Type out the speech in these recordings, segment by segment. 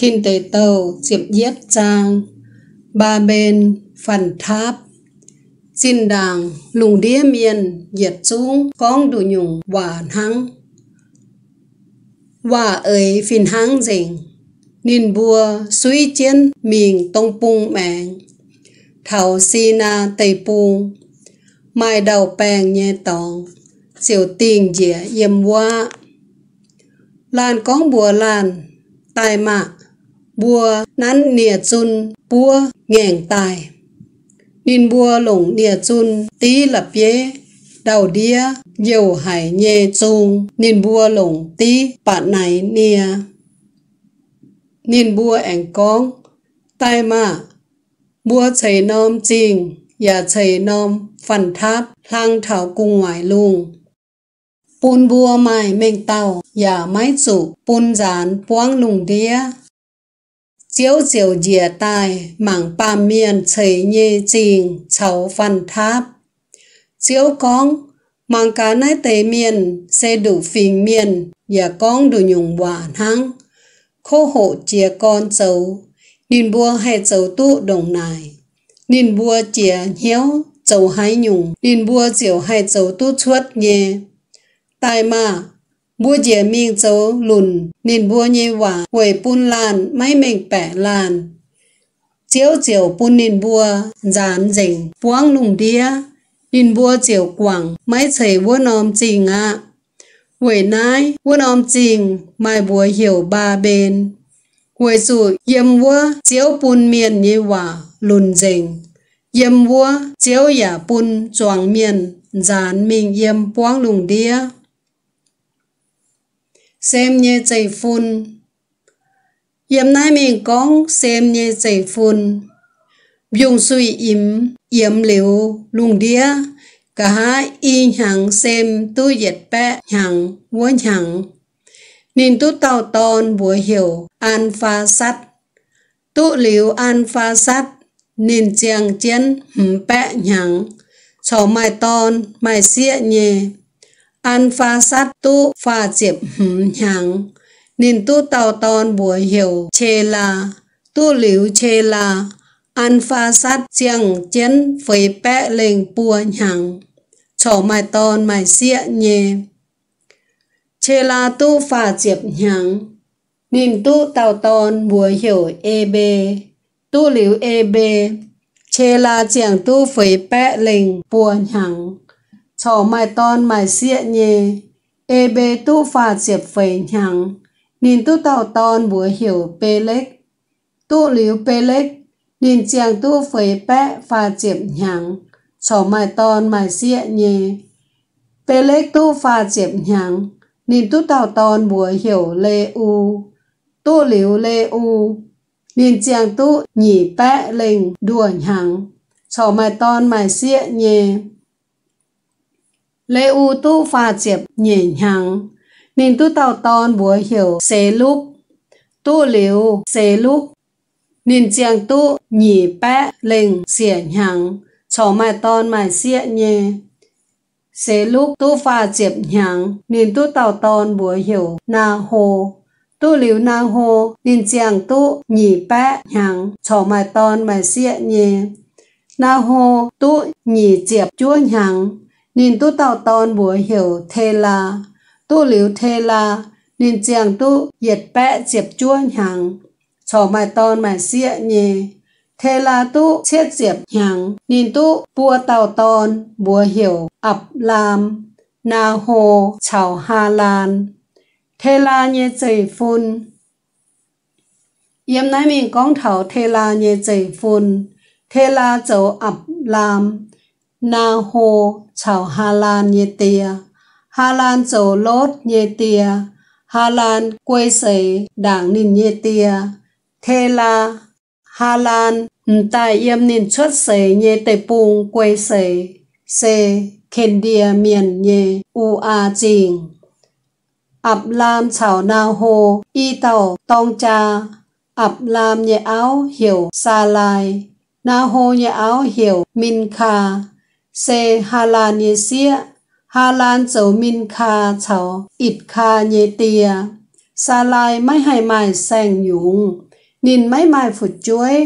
Thìn tề tàu diệp yết trang Ba bên phần tháp Xin đàng lùng đĩa miền Diệt xuống con đủ nhùng Và thắng Và ấy phiền hang dình Nên bùa suy chiến Mình tông bung mạng Thảo si na tây bùng Mai đầu bèn nhẹ tòng Siêu tiền dĩa yếm hoa Làn con bùa làn Tài mạng bùa nắn nìa chun bùa nghèn tài nên bùa lủng nìa chun tí lập yế đầu đĩa dầu hải nhê chung nên bùa lủng tí bạn này nìa nên bùa ảnh con tai mà bùa chảy nom chinh อย่าเฉยนอมฝันทับทางเถากุงหวายลุงปูนบัวไม้เม่งเต่าอย่าไม้จุปูนจานป้วงลุงเดีย chiếu chiều dìa tài mảng ba miền chảy như trình cháu văn tháp chiếu con mảng cá nái tế miền xe đủ phình miền và con đủ nhung hòa hăng khô hộ chia con cháu nhìn bua hay cháu tụ đồng này nhìn bua chia hiếu cháu hai nhung nhìn bua chiều hai cháu tụ chuốt nhé tài mà บัวเจียมิงโจหลุนนินบัวเยหวาหวยปุนลานไม่เม่งแปะลานเจียวเจียวปุนนินบัวจานเจ๋งปวงหนุ่มเดียนินบัวเจียวกว่างไม่เฉยวัวนอมจริงอะหวยนายวัวนอมจริงไม่บัวเหี่ยวบาเบนหวยสู่เยี่ยมวัวเจียวปุนเมียนเยหวาหลุนเจ๋งเยี่ยมวัวเจียวหยาปุนจวงเมียนจานมิงเยี่ยมปวงหลุงเดีย xem như chạy phun. Yếm nay mình con xem như chạy phun. Dùng suy im, yếm liu, lùng đĩa, cả hai y hẳn xem tu dệt bé hằng, vua hằng. Nên tu tàu tôn bùa hiểu an pha sắt. Tu liu an pha sắt, nên chàng chiến hầm bẹ hằng. cho mai tôn, mai xịa nhẹ an pha sát tu pha chịp hừm nhàng nên tu tàu tòn bùa hiểu chê là tu liu chê là an pha sát chiang chén phơi bẽ lên bùa nhàng chỗ mai tòn mai xịa nhẹ chê là tu pha chịp nhàng nên tu tàu tòn bùa hiểu e bê tu liu e bê chê là chiang tu phơi bẽ lên bùa nhàng chầu mai ton mai xịa nhề e bê tu pha diệp phẩy nhằng nhìn tu tàu ton bùa hiểu pê lếch tu liu pê lếch nhìn chàng tu phẩy pẹ pha diệp nhằng chầu mai ton mai xịa nhề pê lếch tu pha diệp nhằng nhìn tu tàu ton bùa hiểu lê u tu liu lê u nhìn chàng tu nhỉ pẹ lình đùa nhằng chầu mai ton mai xịa nhề lê u tu pha chẹp nhỉ hàng nên tu tàu ton bùa hiểu xế lúc tu liu xế lúc nên chiang tu nhị bé lình xỉa nhàng cho mai ton mai xịa nhẹ xế lúc tu pha chẹp nhàng nên tu tàu ton bùa hiểu na hồ tu liu na hồ nên chiang tu nhị bé nhàng cho mai ton mai xịa nhẹ na hồ tu nhị chẹp chúa nhàng nhìn tu tàu tòn bùa hiểu thê la tu liệu thê la nhìn chàng tu yết bẹ diệp chua hàng cho mày tòn mày xịa nhì thê la tu chết diệp hàng nhìn tu bùa tàu tòn bùa hiểu ập làm na hồ chào hà lan thê la nhẹ chảy phun yếm nãy mình con thảo thê la nhẹ chảy phun thê la chỗ ập làm na ho, chào Hà Lan nhiệt tìa, Hà Lan chỗ lốt nhiệt tìa, Hà Lan quê sấy đảng nìn nhiệt tìa, thế là Hà Lan tại em nìn xuất sấy nhiệt tây bùng quê sấy, xe khen đìa miền nhé u a chỉnh. Ấp làm chào na hồ y tàu tông cha, ập lam nhẹ áo hiểu xa lai, na hồ nhẹ áo hiểu min kha. เซฮาลานเยเซียฮาลานเจ้ามินคาเฉาอิดคาเยเตีย ซาลายไม่ให้หมาแสงหยุง นินไม่หมาฝุดจ้วย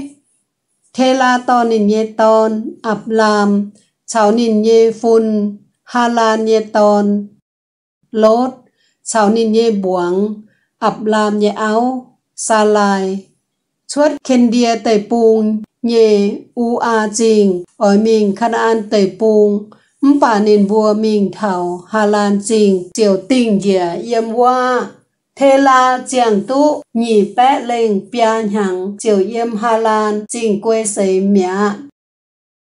เทลาตอนนินเยตอน อับลามเฉานินเยฟุน ฮาลานเยตอนลดเฉานินเยบวงอับลามเยเอา ซาลาย ชวดเคนเดียเตยปูง nhẹ u a jing ở mình khăn an tẩy bùng bà nên vua mình thảo hà lan jing chiều tình dẻ yếm hoa thế là chàng tu nhị bé lên bia nhằng chiều yếm hà lan jing quê sấy mía